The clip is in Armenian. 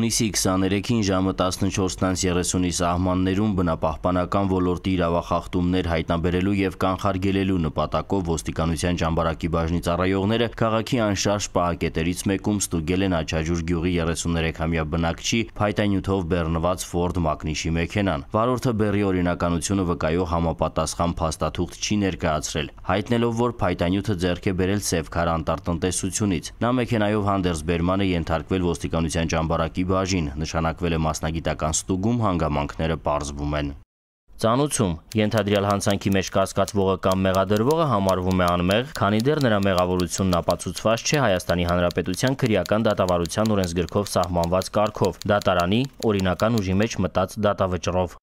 Հունիսի 23-ին ժամը 14:30-ի սահմաններում բնապահպանական ոլորտի իրավախախտումներ հայտնաբերելու եւ կանխարգելելու նպատակով ոստիկանության ճամբարակի բաժնի ծառայողները քաղաքի անշարժ պահակետերից մեկում ստուգել են Աչաջուր գյուղի 33-ամյա բնակչի փայտանյութով բեռնված Ford Մակնիշի մեքենան։ Վարորդը բեռի օրինականությունը վկայող համապատասխան փաստաթուղթ չի ներկայացրել, հայտնելով, որ փայտանյութը ձեռք է բերել Սևքար անտարտնտեսությունից։ Նա մեքենայով հանդերձ բերմանը ենթարկվել ոստիկանության ճամբարակի բաժին նշանակվել է մասնագիտական ստուգում, հանգամանքները պարզվում են։ Ծանուցում ենթադրյալ հանցանքի մեջ կասկածվողը կամ մեղադրվողը համարվում է անմեղ, քանի դեռ նրա մեղավորությունն ապացուցված չէ Հայաստանի Հանրապետության քրեական դատավարության օրենսգրքով սահմանված կարգով՝ դատարանի օրինական ուժի մեջ մտած դատավճռով։